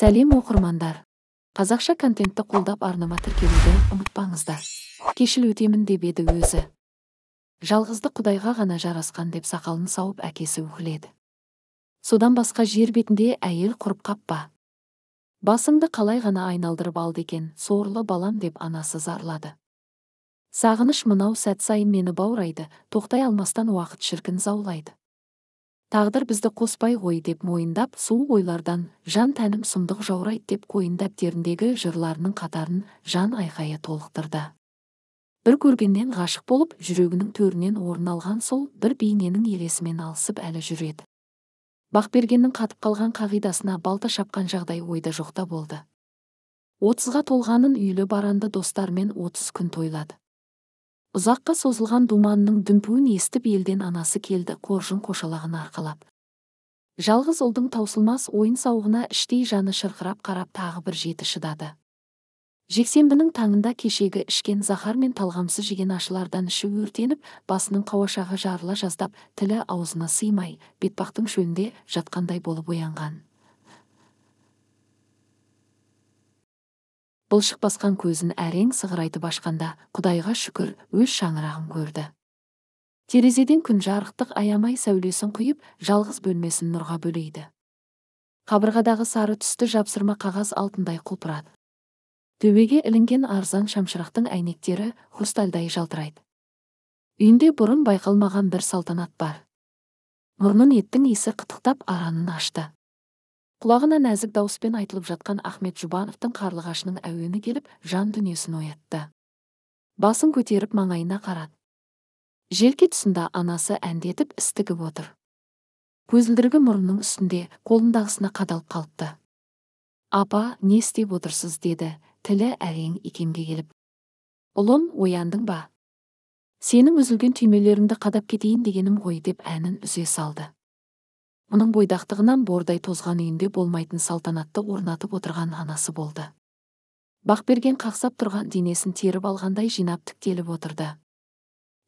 сәлем оқырмандар қазақша контентті қолдап арнама тіркелуді ұмытпаңыздар кешіл өтемін деп еді өзі жалғызды құдайға ғана жарасқан деп сақалын сауып әкесі үһіледі содан басқа жер бетінде әйел құрып қаппа басыңды қалай ғана айналдырып алды екен сорлы балам деп анасы зарлады сағыныш мынау сәт сайын мені баурайды тоқтай алмастан уақыт шіркін заулайды тағдыр бізді қоспай ғой деп мойындап сол ойлардан жан тәнім сұмдық жаурай деп қойын дәптеріндегі жырларының қатарын жан айқайы толықтырды бір көргеннен ғашық болып жүрегінің төрінен орын алған сол бір бейненің елесімен алысып әлі жүреді бақбергеннің қатып қалған қағидасына балта шапқан жағдай ойда жоқта болды отызға толғанын үйлі баранды достармен отыз күн тойлады ұзаққа созылған думанның дүмпуін естіп елден анасы келді қоржын қошалағын арқалап жалғыз ұлдың таусылмас ойын сауығына іштей жаны шырқырап қарап тағы бір жеті шыдады жексенбінің таңында кешегі ішкен захар мен талғамсыз жеген ашылардан іші өртеніп басының қауашағы жарыла жаздап тілі аузына сыймай бетпақтың шөлінде жатқандай болып оянған бұлшық басқан көзін әрең сығырайтып ашқанда құдайға шүкір өз шаңырағын көрді терезеден күн жарықтық аямай сәулесін құйып жалғыз бөлмесін нұрға бөлейді қабырғадағы сары түсті жапсырма қағаз алтындай құлпырады төбеге ілінген арзан шамшырақтың әйнектері хрустальдай жалтырайды үйінде бұрын байқалмаған бір салтанат бар мұрнын еттің иісі қытықтап аранын ашты құлағына нәзік дауыспен айтылып жатқан ахмет жұбановтың қарлығашының әуені келіп жан дүниесін оятты басын көтеріп маңайына қарады желке тұсында анасы әндетіп істігіп отыр көзілдірігі мұрнының үстінде қолындағысына қадалып қалыпты апа не істеп отырсыз деді тілі әрең икемге келіп ұлым ояндың ба сенің үзілген түймелеріңді қадап кетейін дегенім ғой деп әнін үзе салды мұның бойдақтығынан бордай тозған үйінде болмайтын салтанатты орнатып отырған анасы болды бақберген қақсап тұрған денесін теріп алғандай жинап тіктеліп отырды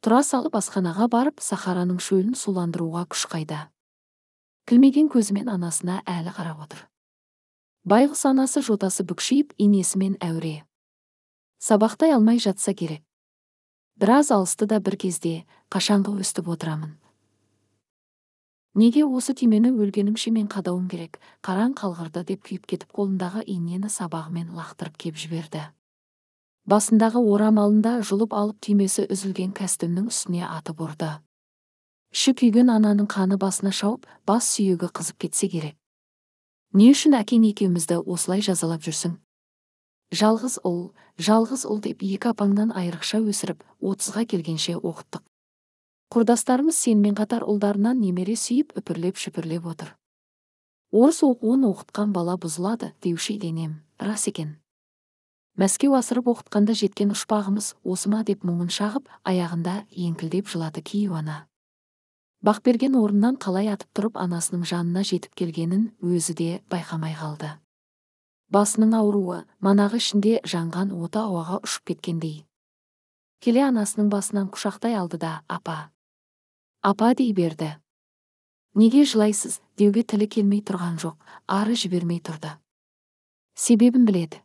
тұра салып асханаға барып сахараның шөлін суландыруға күш қайда кілмеген көзімен анасына әлі қарап отыр байғұс анасы жотасы бүкшиіп инесімен әуре сабақтай алмай жатса керек біраз алысты да бір кезде қашанғы өстіп отырамын неге осы темені өлгенімше мен қадауым керек қараң қалғырды деп күйіп кетіп қолындағы инені сабағымен лақтырып кеп жіберді басындағы орамалында жұлып алып түймесі үзілген кәстөмнің үстіне атып ұрды іші күйген ананың қаны басына шауып бас сүйегі қызып кетсе керек не үшін әкең екеумізді осылай жазалап жүрсің жалғыз ұл жалғыз ұл деп екі апаңнан айрықша өсіріп отызға келгенше оқыттық құрдастарымыз сенімен қатар ұлдарынан немере сүйіп үпірлеп шүпірлеп отыр орыс оқуын оқытқан бала бұзылады деуші денем рас екен мәскеу асырып оқытқанда жеткен ұшпағымыз осы ма деп мұңын шағып аяғында еңкілдеп жылады кейуана бақберген орнынан қалай атып тұрып анасының жанына жетіп келгенін өзі де байқамай қалды басының ауруы манағы ішінде жанған ота ауаға ұшып кеткендей келе анасының басынан құшақтай алды да апа апа дей берді неге жылайсыз деуге тілі келмей тұрған жоқ ары жібермей тұрды себебін біледі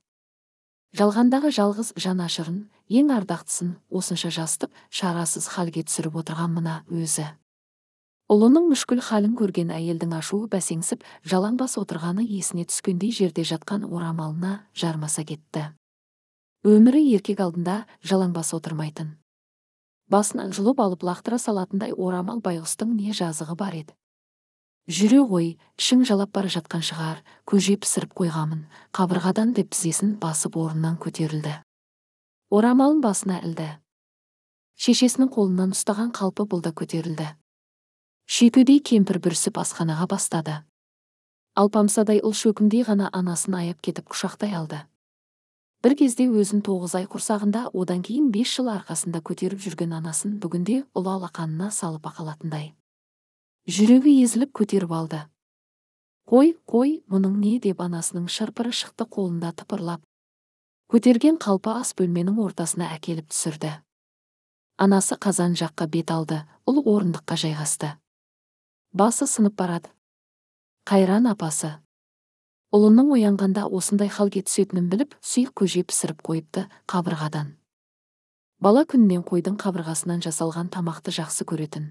жалғандағы жалғыз жанашырын ең ардақтысын осынша жастып шарасыз халге түсіріп отырған мына өзі ұлының мүшкіл халін көрген әйелдің ашуы бәсеңсіп жалаңбас отырғаны есіне түскендей жерде жатқан орамалына жармаса кетті өмірі еркек алдында жалаңбас отырмайтын басынан жұлып алып лақтыра салатындай орамал байғұстың не жазығы бар еді жүре ғой ішің жалап бара жатқан шығар көже пісіріп қойғамын қабырғадан деп тізесін басып орнынан көтерілді орамалын басына ілді шешесінің қолынан ұстаған қалпы бұл да көтерілді шүйкедей кемпір бүрісіп асханаға бастады алпамсадай ұл шөкімдей ғана анасын аяп кетіп құшақтай алды бір кезде өзін тоғыз ай құрсағында одан кейін бес жыл арқасында көтеріп жүрген анасын бүгінде ұлы алақанына салып ақалатындай жүрегі езіліп көтеріп алды қой қой мұның не деп анасының шырпыры шықты қолында тыпырлап көтерген қалпы ас бөлменің ортасына әкеліп түсірді анасы қазан жаққа бет алды ұл орындыққа жайғасты басы сынып барады қайран апасы ұлының оянғанда осындай халге түсетінін біліп сұйық көже пісіріп қойыпты қабырғадан бала күнінен қойдың қабырғасынан жасалған тамақты жақсы көретін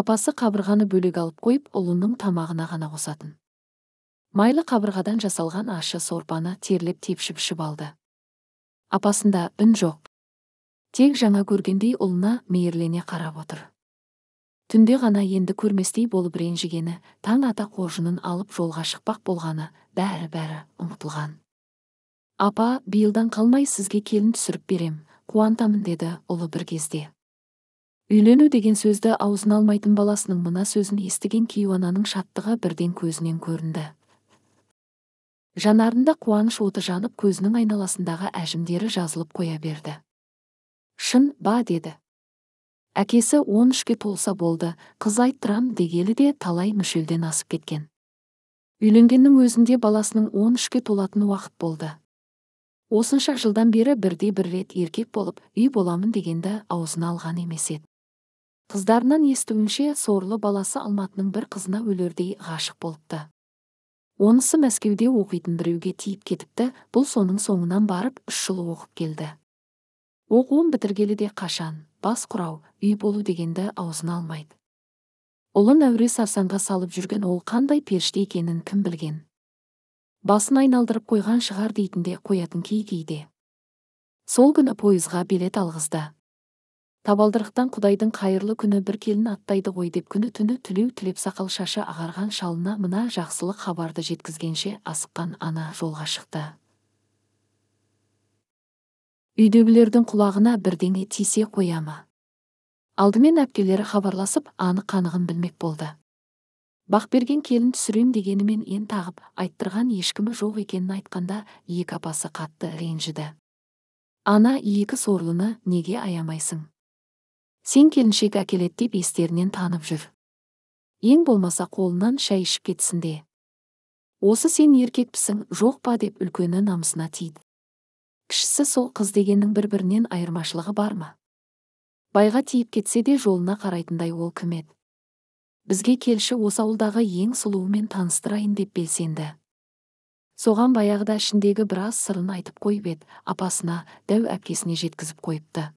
апасы қабырғаны бөлек алып қойып ұлының тамағына ғана қосатын майлы қабырғадан жасалған ащы сорпаны терлеп тепшіп ішіп алды апасында үн жоқ тек жаңа көргендей ұлына мейірлене қарап отыр түнде ғана енді көрместей болып ренжігені таң ата қоржынын алып жолға шықпақ болғаны бәрі бәрі ұмытылған апа биылдан қалмай сізге келін түсіріп берем қуантамын деді ұлы бір кезде үйлену деген сөзді аузына алмайтын баласының мына сөзін естіген кейуананың шаттығы бірден көзінен көрінді жанарында қуаныш оты жанып көзінің айналасындағы әжімдері жазылып қоя берді шын ба деді әкесі он үшке толса болды қыз айттырам дегелі де талай мүшелден асып кеткен үйленгеннің өзінде баласының он үшке толатын уақыт болды осынша жылдан бері бірде бір рет еркек болып үй боламын дегенді аузына алған емес еді қыздарынан естуінше сорлы баласы алматының бір қызына өлердей ғашық болыпты онысы мәскеуде оқитын біреуге тиіп кетіпті бұл соның соңынан барып үш жыл оқып келді оқуын бітіргелі де қашан бас құрау үй болу дегенді аузына алмайды ұлын әуре сарсаңға салып жүрген ол қандай періште екенін кім білген басын айналдырып қойған шығар дейтін де қоятын кей кейде сол күні пойызға билет алғызды табалдырықтан құдайдың қайырлы күні бір келін аттайды ғой деп күні түні түлеу тілеп сақал шашы ағарған шалына мына жақсылық хабарды жеткізгенше асыққан ана жолға шықты үйдегілердің құлағына бірдеңе тисе қоя ма алдымен әпкелері хабарласып анық қанығын білмек болды бақберген келін түсірем дегенімен ен тағып айттырған ешкімі жоқ екенін айтқанда екі апасы қатты ренжіді ана екі сорлыны неге аямайсың сен келіншек әкеледі деп естерінен танып жүр ең болмаса қолынан шай ішіп кетсін де осы сен еркекпісің жоқ па деп үлкені намысына тиді кішісі сол қыз дегеннің бір бірінен айырмашылығы бар ма байға тиіп кетсе де жолына қарайтындай ол кім еді бізге келші осы ауылдағы ең сұлуымен таныстырайын деп белсенді соған баяғыда ішіндегі біраз сырын айтып қойып еді апасына дәу әпкесіне жеткізіп қойыпты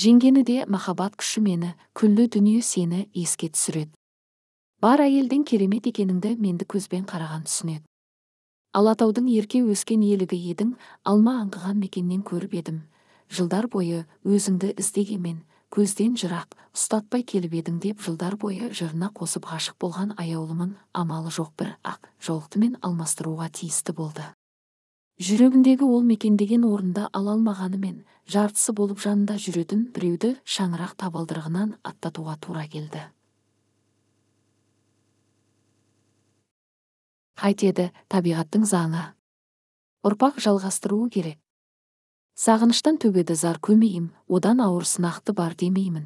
жеңгені де махаббат күші мені күллі дүние сені еске түсіреді бар әйелдің керемет екеніңді менді көзбен қараған түсінеді алатаудың ерке өскен елігі едің алма аңқыған мекеннен көріп едім жылдар бойы өзіңді іздегенмен көзден жырақ ұстатпай келіп едің деп жылдар бойы жырына қосып ғашық болған аяулымын амалы жоқ бір ақ жолықтымен алмастыруға тиісті болды жүрегіндегі ол мекендеген орында ала алмағанымен жартысы болып жанында жүретін біреуді шаңырақ табалдырығынан аттатуға тура келді қайтеді табиғаттың заңы ұрпақ жалғастыруы керек сағыныштан төбеді зар көмейім одан ауыр сынақты бар демеймін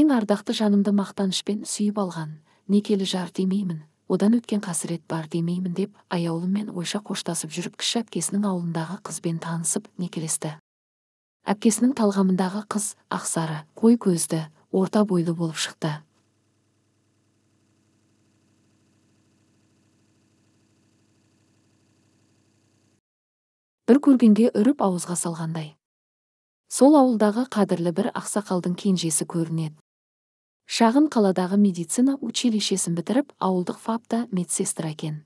ең ардақты жанымды мақтанышпен сүйіп алған некелі жар демеймін одан өткен қасірет бар демеймін деп аяулыммен ойша қоштасып жүріп кіші әпкесінің ауылындағы қызбен танысып некелесті әпкесінің талғамындағы қыз ақсары қой көзді орта бойлы болып шықты бір көргенге үріп ауызға салғандай сол ауылдағы қадірлі бір ақсақалдың кенжесі көрінеді шағын қаладағы медицина училищесін бітіріп ауылдық фапта медсестра екен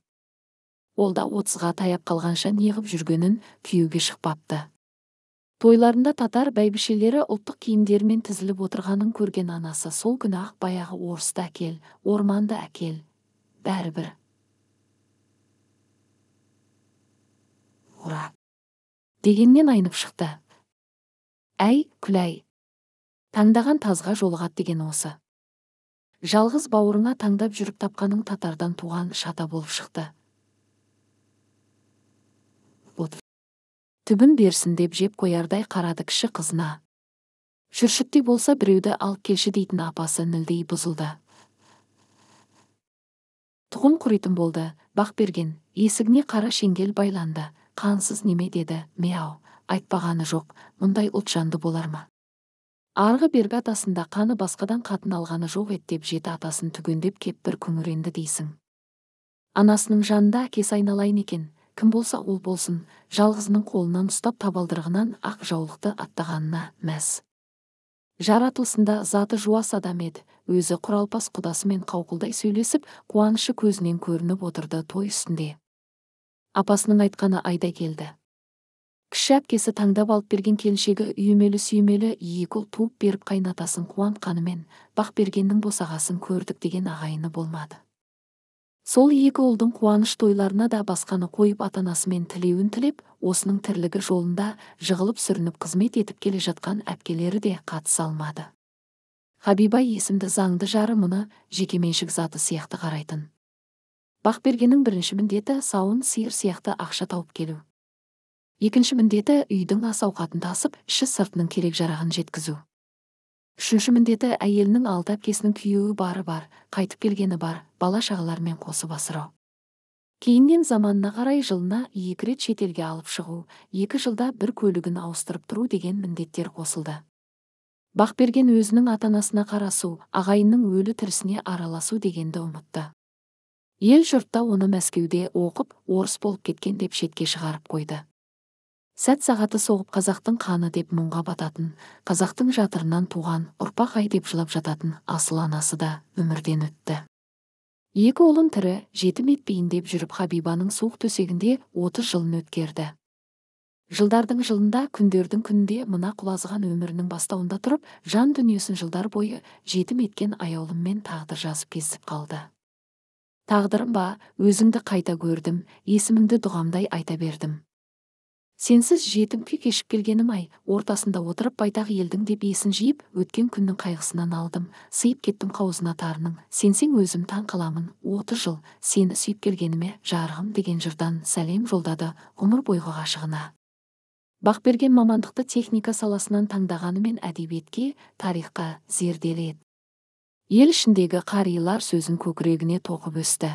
ол да отызға таяп қалғанша неғып жүргенін күйеуге шықпапты тойларында татар бәйбішелері ұлттық киімдерімен тізіліп отырғанын көрген анасы сол күні ақ баяғы орысты әкел орманды әкел бәрібір дегеннен айнып шықты әй күләй таңдаған тазға жолғат деген осы жалғыз бауырыңа таңдап жүріп тапқаның татардан туған шата болып шықты түбін берсін деп жеп қоярдай қарады кіші қызына Шүршітте болса біреуді ал келші дейтін апасы нілдей бұзылды тұқым құритын болды бақ берген есігіне қара шеңгел байланды қансыз неме деді мяу айтпағаны жоқ мұндай ұлтжанды болар ма арғы бергі атасында қаны басқадан қатын алғаны жоқ еді деп жеті атасын түгендеп кеп бір күңіренді дейсің анасының жанында әкесі айналайын екен кім болса ол болсын жалғызының қолынан ұстап табалдырығынан ақ жаулықты аттағанына мәз жаратылысында заты жуас адам еді өзі құралпас құдасымен қауқылдай сөйлесіп қуанышы көзінен көрініп отырды той үстінде апасының айтқаны айда келді кіші әпкесі таңдап алып берген келіншегі үймелі сүймелі екі ұл туып беріп қайнатасын қуантқанымен бақбергеннің босағасын көрдік деген ағайыны болмады сол екі ұлдың қуаныш тойларына да басқаны қойып ата анасымен тілеуін тілеп осының тірлігі жолында жығылып сүрініп қызмет етіп келе жатқан әпкелері де қатыса алмады хабиба есімді заңды жары мұны жекеменшік заты сияқты қарайтын бақбергеннің бірінші міндеті сауын сиыр сияқты ақша тауып келу екінші міндеті үйдің ас ауқатын тасып іші сыртының керек жарағын жеткізу үшінші міндеті әйелінің алты әпкесінің күйеуі бары бар қайтып келгені бар бала шағаларымен қосып асырау кейіннен заманына қарай жылына екі рет шетелге алып шығу екі жылда бір көлігін ауыстырып тұру деген міндеттер қосылды бақберген өзінің ата анасына қарасу ағайынның өлі тірісіне араласу дегенді ұмытты ел жұртта оны мәскеуде оқып орыс болып кеткен деп шетке шығарып қойды сәт сағаты соғып қазақтың қаны деп мұңға бататын қазақтың жатырынан туған ұрпақ ай деп жылап жататын асыл анасы да өмірден өтті екі ұлын тірі жетім етпейін деп жүріп хабибаның суық төсегінде отыз жылын өткерді жылдардың жылында күндердің күнінде мына құлазыған өмірінің бастауында тұрып жан дүниесін жылдар бойы жетім еткен аяулыммен тағдыр жазып кесіп қалды тағдырым ба өзімді қайта көрдім есімімді дұғамдай айта бердім сенсіз жетім күй кешіп келгенім ай ортасында отырып байтақ елдің деп есін жиып өткен күннің қайғысынан алдым сыйып кеттім қауызына тарының сенсең өзім таң қаламын отыз жыл сені сүйіп келгеніме жарығым деген жырдан сәлем жолдады ғұмыр бойғы ғашығына бақберген мамандықты техника саласынан таңдағанымен әдебиетке тарихқа зерделі ел ішіндегі қарилар сөзін көкірегіне тоқып өсті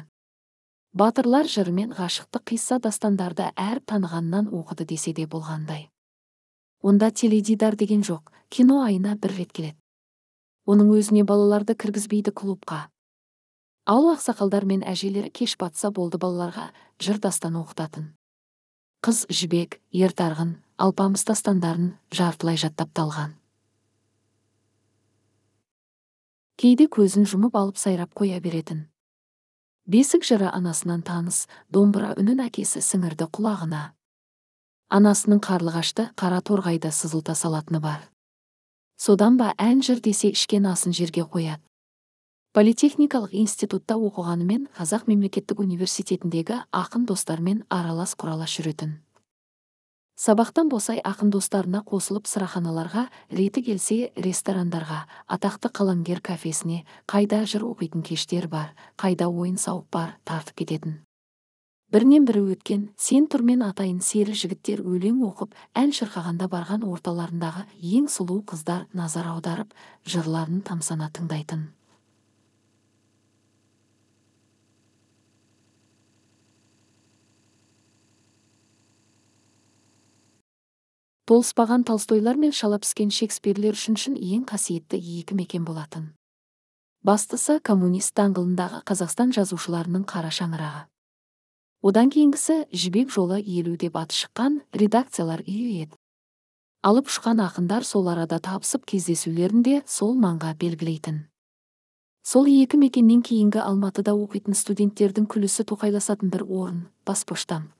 батырлар жырмен ғашықтық қисса дастандарды әр танығаннан оқыды десе де болғандай онда теледидар деген жоқ кино айына бір рет келеді оның өзіне балаларды кіргізбейді клубқа ауыл ақсақалдар мен әжелер кеш батса болды балаларға жыр дастан оқытатын қыз жібек ертарғын алпамыс дастандарын жартылай жаттапталған кейде көзін жұмып алып сайрап қоя беретін бесік жыры анасынан таныс домбыра үнін әкесі сіңірді құлағына анасының қарлығашты қара торғайды сызылта салатыны бар содан ба ән жыр десе ішкен асын жерге қояды политехникалық институтта оқығанымен қазақ мемлекеттік университетіндегі ақын достармен аралас құралас жүретін сабақтан босай ақын достарына қосылып сыраханаларға реті келсе ресторандарға атақты қаламгер кафесіне қайда жыр оқитын кештер бар қайда ойын сауық бар тартып кететін бірінен бірі өткен сен түрмен атайын сері жігіттер өлең оқып ән шырқағанда барған орталарындағы ең сұлу қыздар назар аударып жырларын тамсана тыңдайтын толыспаған толстойлар мен шала піскен шекспирлер үшін шын ең қасиетті екі мекен болатын бастысы коммунист даңғылындағы қазақстан жазушыларының қара шаңырағы одан кейінгісі жібек жолы елу деп аты шыққан редакциялар үйі еді алып ұшқан ақындар сол арада табысып кездесулерін де сол маңға белгілейтін сол екі мекеннен кейінгі алматыда оқитын студенттердің күлісі тоқайласатын бір орын баспоштам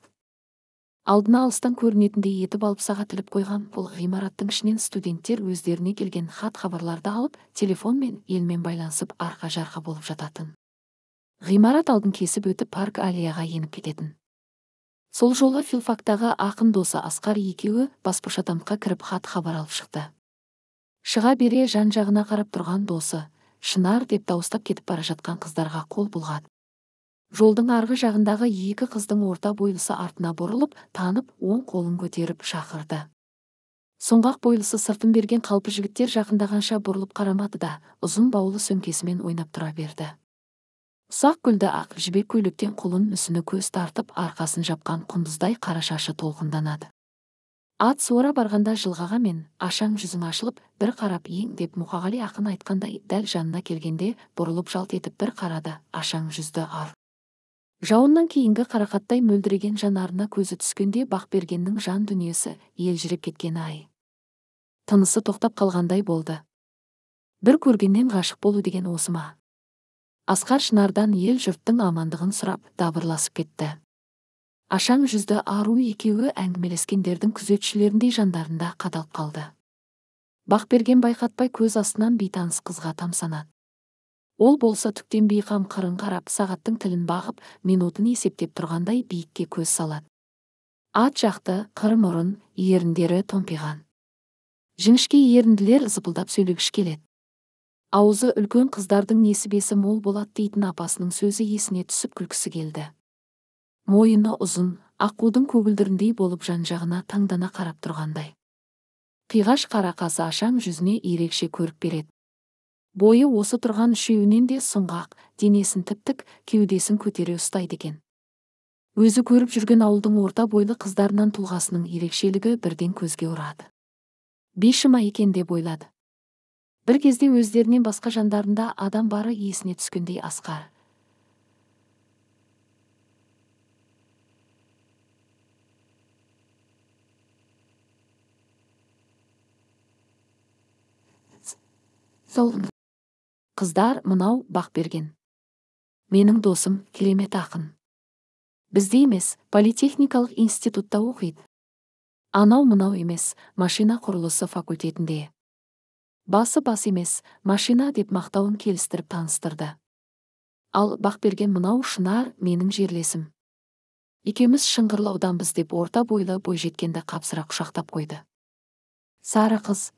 алдына алыстан көрінетіндей етіп алып алыпсаға тіліп қойған бұл ғимараттың ішінен студенттер өздеріне келген хат хабарларды алып телефон мен елмен байланысып арқа жарқа болып жататын ғимарат алдын кесіп өтіп парк аллеяға еніп кететін сол жолы филфактағы ақын досы асқар екеуі баспышатамқа кіріп хат хабар алып шықты шыға бере жан жағына қарап тұрған досы шынар деп дауыстап кетіп бара жатқан қыздарға қол бұлғады жолдың арғы жағындағы екі қыздың орта бойлысы артына бұрылып танып оң қолын көтеріп шақырды сұңғақ бойлысы сыртын берген қалпы жігіттер жақындағанша бұрылып қарамады да ұзын баулы сөмкесімен ойнап тұра берді ұсақ гүлді ақ жібек көйлектен құлын мүсіні көз тартып арқасын жапқан құндыздай қара шашы толқынданады ат суара барғанда жылғаға мен ашаң жүзің ашылып бір қарап ең деп мұқағали ақын айтқандай дәл жанына келгенде бұрылып жалт етіп бір қарады ашаң жүзді ар жауыннан кейінгі қарақаттай мөлдіреген жанарына көзі түскенде бақбергеннің жан дүниесі елжіреп кеткені ай тынысы тоқтап қалғандай болды бір көргеннен ғашық болу деген осы ма асқар шынардан ел жұрттың амандығын сұрап дабырласып кетті ашаң жүзді ару екеуі әңгімелескендердің күзетшілеріндей жандарында қадалып қалды бақберген байқатпай көз астынан бейтаныс қызға тамсанады ол болса түктен бейқам қырын қарап сағаттың тілін бағып минутын есептеп тұрғандай биікке көз салады ат жақты қыр мұрын еріндері томпиған жіңішке ерінділер зыпылдап сөйлегіш келеді аузы үлкен қыздардың несібесі мол болады дейтін апасының сөзі есіне түсіп күлкісі келді мойыны ұзын аққудың көгілдіріндей болып жан жағына таңдана қарап тұрғандай қиғаш қара қасы ашаң жүзіне ерекше көрік береді бойы осы тұрған үшеуінен де сұңғақ денесін тіптік, кеудесін көтере ұстайды екен өзі көріп жүрген ауылдың орта бойлы қыздарынан тұлғасының ерекшелігі бірден көзге ұрады ма екен деп ойлады бір кезде өздерінен басқа жандарында адам бары есіне түскендей асқар қыздар мынау берген. менің досым керемет ақын бізде емес политехникалық институтта оқиды анау мынау емес машина құрылысы факультетінде басы бас емес машина деп мақтауын келістіріп таныстырды ал бақ берген мынау шынар менің жерлесім екеуміз біз деп орта бойлы бойжеткенді қапсыра құшақтап қойды сары қыз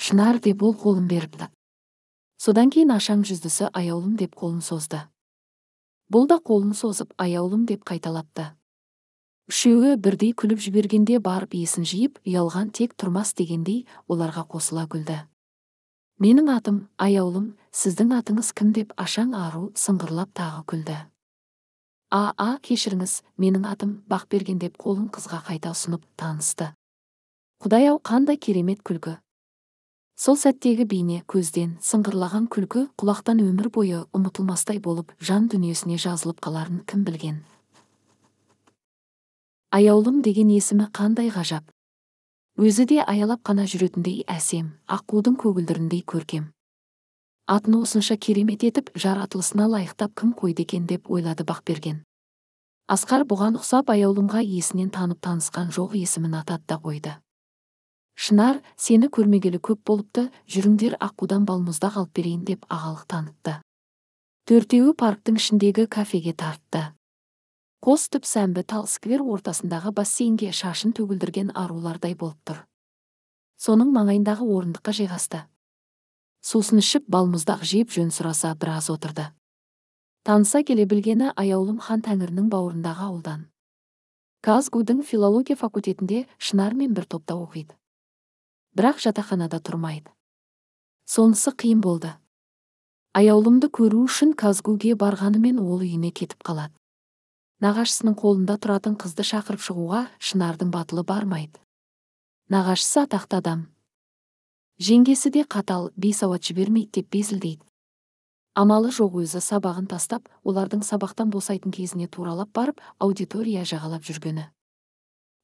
шынар деп ол қолын беріпті содан кейін ашаң жүздісі аяулым деп қолын созды бұл да қолын созып аяулым деп қайталапты үшеуі бірдей күліп жібергенде барып есін жиып ұялған тек тұрмас дегендей оларға қосыла күлді менің атым аяулым сіздің атыңыз кім деп ашаң ару сыңғырлап тағы күлді а а кешіріңіз менің атым бақберген деп қолын қызға қайта ұсынып танысты құдай ау қандай керемет күлгі сол сәттегі бейне көзден сыңғырлаған күлкі құлақтан өмір бойы ұмытылмастай болып жан дүниесіне жазылып қаларын кім білген аяулым деген есімі қандай ғажап өзі де аялап қана жүретіндей әсем аққудың көгілдіріндей көркем атын осынша керемет етіп жаратылысына лайықтап кім қойды екен деп ойлады бақберген асқар бұған ұқсап аяулымға есінен танып танысқан жоқ есімін атады да қойды шынар сені көрмегелі көп болыпты жүріңдер аққудан балмұздақ алып берейін деп ағалық танытты төртеуі парктың ішіндегі кафеге тартты қос түп сәмбі тал сквер ортасындағы бассейнге шашын төгілдірген арулардай болып тұр соның маңайындағы орындыққа жайғасты сусын ішіп балмұздақ жеп жөн сұраса біраз отырды таныса келе білгені аяулым хан тәңірінің бауырындағы ауылдан казгудың филология факультетінде шынармен бір топта оқиды бірақ жатақханада тұрмайды сонысы қиын болды аяулымды көру үшін казгуге барғанымен ол үйіне кетіп қалады нағашысының қолында тұратын қызды шақырып шығуға шынардың батылы бармайды нағашысы атақты адам жеңгесі де қатал бейсауат жібермейді деп безілдейді амалы жоқ өзі сабағын тастап олардың сабақтан босайтын кезіне туралап барып аудитория жағалап жүргені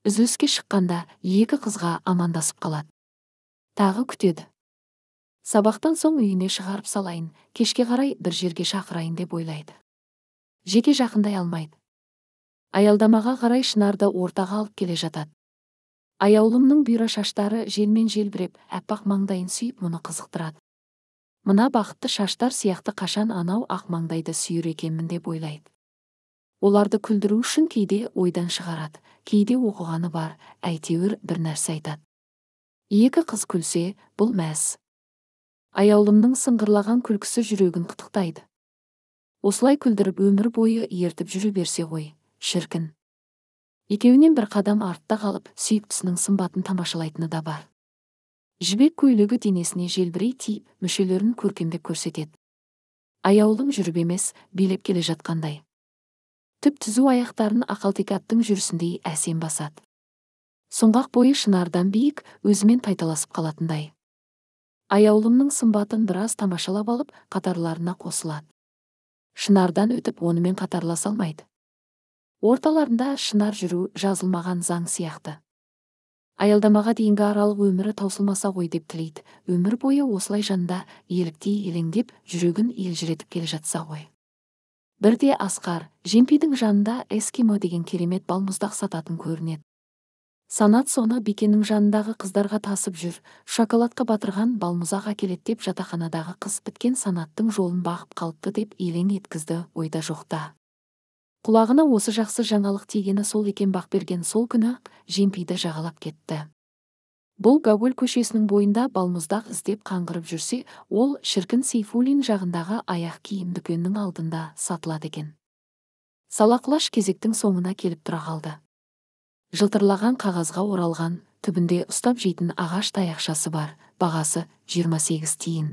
үзіліске шыққанда екі қызға амандасып қалады тағы күтеді сабақтан соң үйіне шығарып салайын кешке қарай бір жерге шақырайын деп ойлайды жеке жақындай алмайды аялдамаға қарай шынарды ортаға алып келе жатады аяулымның бұйра шаштары желмен желбіреп аппақ маңдайын сүйіп мұны қызықтырады мына бақытты шаштар сияқты қашан анау ақ маңдайды сүйір екенмін деп ойлайды оларды күлдіру үшін кейде ойдан шығарады кейде оқығаны бар әйтеуір бір нәрсе айтады екі қыз күлсе бұл мәз аяулымның сыңғырлаған күлкісі жүрегін қытықтайды осылай күлдіріп өмір бойы ертіп жүре берсе ғой шіркін екеуінен бір қадам артта қалып сүйіктісінің сымбатын тамашалайтыны да бар жібек көйлегі денесіне желбірей тиіп мүшелерін көркемдеп көрсетеді аяулым жүріп емес билеп келе жатқандай түп түзу аяқтарын ақалтекаттың жүрісіндей әсем басады сұңғақ бойы шынардан биік өзімен тайталасып қалатындай аяулымның сымбатын біраз тамашалап алып қатарларына қосылады шынардан өтіп онымен қатарласа алмайды орталарында шынар жүру жазылмаған заң сияқты аялдамаға дейінгі аралық өмірі таусылмаса ғой деп тілейді өмір бойы осылай жанда еліктей елеңдеп жүрегін елжіретіп келе жатса ғой бірде асқар жемпидің жанында эскимо деген керемет балмұздақ сататын көрінеді санат соны бекенің жанындағы қыздарға тасып жүр шоколадқа батырған балмұзақ әкеледі деп жатақханадағы қыз біткен санаттың жолын бағып қалыпты деп елең еткізді ойда жоқта құлағына осы жақсы жаңалық тигені сол екен бақ берген сол күні жемпиді жағалап кетті бұл гоголь көшесінің бойында балмұздақ іздеп қаңғырып жүрсе ол шіркін сейфуллин жағындағы аяқ киім дүкенінің алдында сатылады екен салақлаш кезектің соңына келіп тұра қалды жылтырлаған қағазға оралған түбінде ұстап жейтін ағаш таяқшасы бар бағасы 28 тиын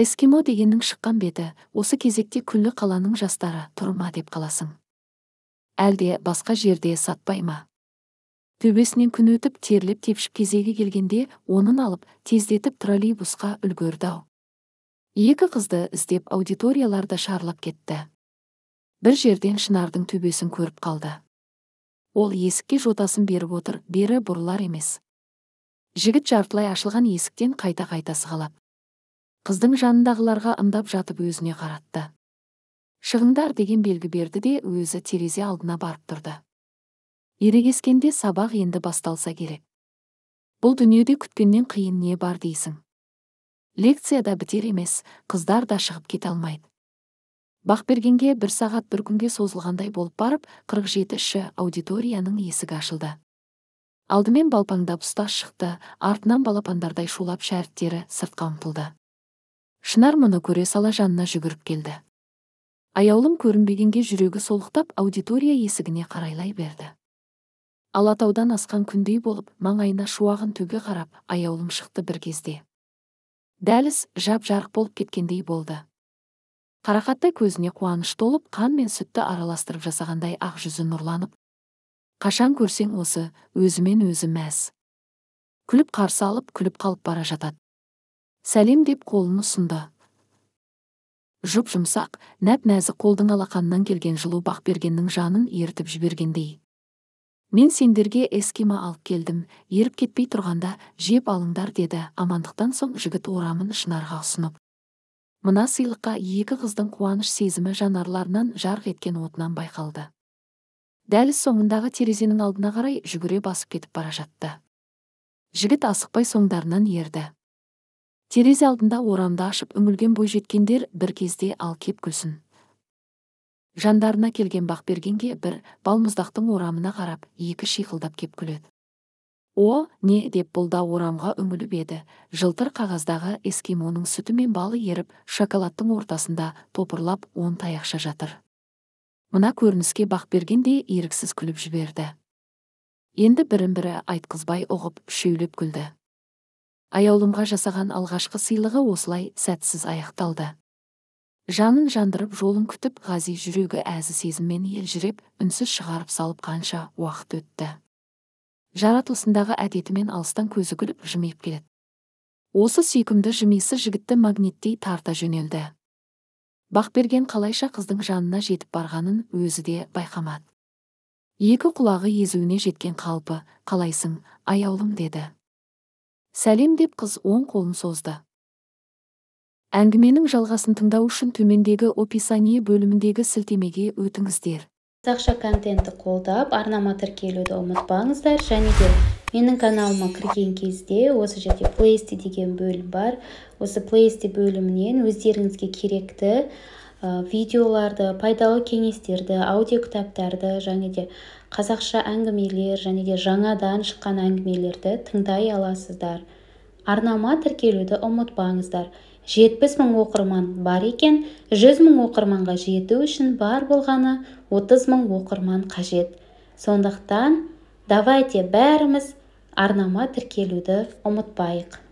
эскимо дегеннің шыққан беті осы кезекте күллі қаланың жастары тұрма деп қаласың әлде басқа жерде сатпай ма төбесінен күн өтіп терлеп тепшіп кезегі келгенде онын алып тездетіп троллейбусқа үлгерді ау екі қызды іздеп аудиторияларды шарлап кетті бір жерден шынардың төбесін көріп қалды ол есікке жотасын беріп отыр бері бұрылар емес жігіт жартылай ашылған есіктен қайта қайта сығалап қыздың жанындағыларға ымдап жатып өзіне қаратты шығыңдар деген белгі берді де өзі терезе алдына барып тұрды ерегескенде сабақ енді басталса керек бұл дүниеде күткеннен қиын не бар дейсің лекция да бітер емес қыздар да шығып кете алмайды бақбергенге бір сағат бір күнге созылғандай болып барып қырық ші аудиторияның есігі ашылды алдымен балпаңдап ұстаз шықты артынан балапандардай шулап шәріптері сыртқа ұмтылды шынар мұны көре сала жанына жүгіріп келді аяулым көрінбегенге жүрегі солықтап аудитория есігіне қарайлай берді алатаудан асқан күндей болып маңайына шуағын төге қарап аяулым шықты бір кезде дәліз жап жарық болып кеткендей болды қарақаттай көзіне қуаныш толып қан мен сүтті араластырып жасағандай ақ жүзі нұрланып қашан көрсең осы өзімен өзі мәз күліп қарсы алып күліп қалып бара жатады сәлем деп қолын ұсынды жұп жұмсақ нәп нәзік қолдың алақанынан келген жылу бақ бақбергеннің жанын ерітіп жібергендей мен сендерге эскима алып келдім еріп кетпей тұрғанда жеп алыңдар деді амандықтан соң жігіт орамын шынарға ұсынып мына сыйлыққа екі қыздың қуаныш сезімі жанарларынан жарқ еткен отынан байқалды дәл соңындағы терезенің алдына қарай жүгіре басып кетіп бара жатты жігіт асықпай соңдарынан ерді терезе алдында орамды ашып үңілген бойжеткендер бір кезде ал кеп күлсін жандарына келген бақбергенге бір балмұздақтың орамына қарап екі шиқылдап кеп күледі о не деп бұл да орамға үңіліп еді жылтыр қағаздағы эскимоның сүті мен балы еріп шоколадтың ортасында топырлап он таяқша жатыр мына көрініске бақ бергенде еріксіз күліп жіберді енді бірін бірі айтқызбай ұғып үшеулеп күлді аяулымға жасаған алғашқы сыйлығы осылай сәтсіз аяқталды жанын жандырып жолын күтіп ғази жүрегі әзі сезіммен елжіреп үнсіз шығарып салып қанша уақыт өтті жаратылысындағы әдетімен алыстан көзі күліп жымиып келеді осы сүйкімді жымисы жігітті магниттей тарта жөнелді бақберген қалайша қыздың жанына жетіп барғанын өзі де байқамады екі құлағы езуіне жеткен қалпы қалайсың аяулым деді сәлем деп қыз оң қолын созды әңгіменің жалғасын тыңдау үшін төмендегі описание бөліміндегі сілтемеге өтіңіздер қазақша контентті қолдап арнама тіркелуді ұмытпаңыздар және де менің каналыма кірген кезде осы жерде плейсти деген бөлім бар осы плейсти бөлімінен өздеріңізге керекті видеоларды пайдалы кеңестерді аудиокітаптарды және де қазақша әңгімелер және де жаңадан шыққан әңгімелерді тыңдай аласыздар арнама тіркелуді ұмытпаңыздар жетпіс мың оқырман бар екен жүз мың оқырманға жету үшін бар болғаны отыз мың оқырман қажет сондықтан давайте бәріміз арнама тіркелуді ұмытпайық